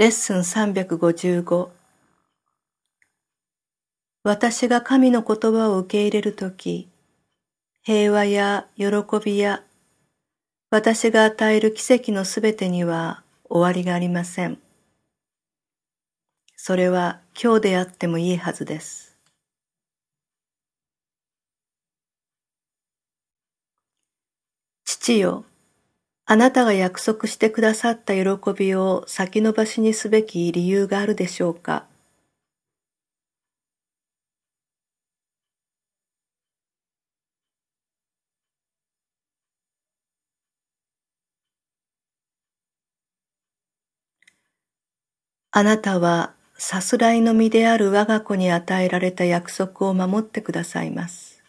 レッスン355私が神の言葉を受け入れるとき、平和や喜びや私が与える奇跡のすべてには終わりがありません。それは今日であってもいいはずです。父よ、あなたが約束してくださった喜びを先延ばしにすべき理由があるでしょうかあなたはさすらいの身である我が子に与えられた約束を守ってくださいます。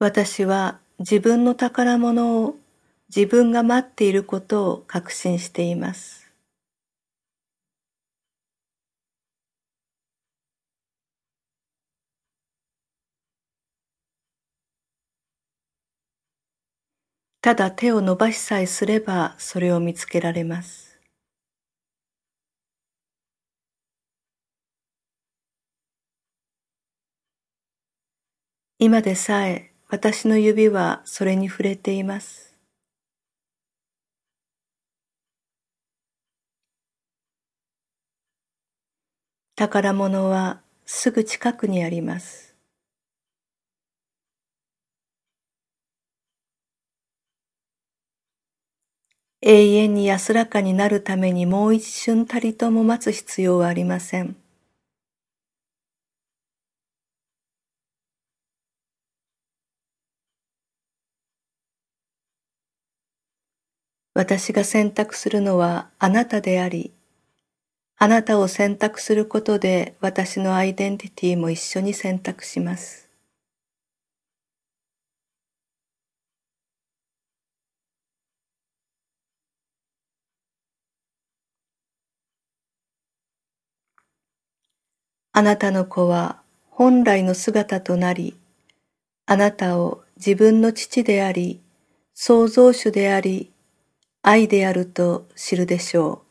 私は自分の宝物を自分が待っていることを確信しています。ただ手を伸ばしさえすればそれを見つけられます。今でさえ私の指はそれに触れています。宝物はすぐ近くにあります。永遠に安らかになるためにもう一瞬たりとも待つ必要はありません。私が選択するのはあなたであり、あなたを選択することで私のアイデンティティも一緒に選択します。あなたの子は本来の姿となり、あなたを自分の父であり、創造主であり、愛であると知るでしょう。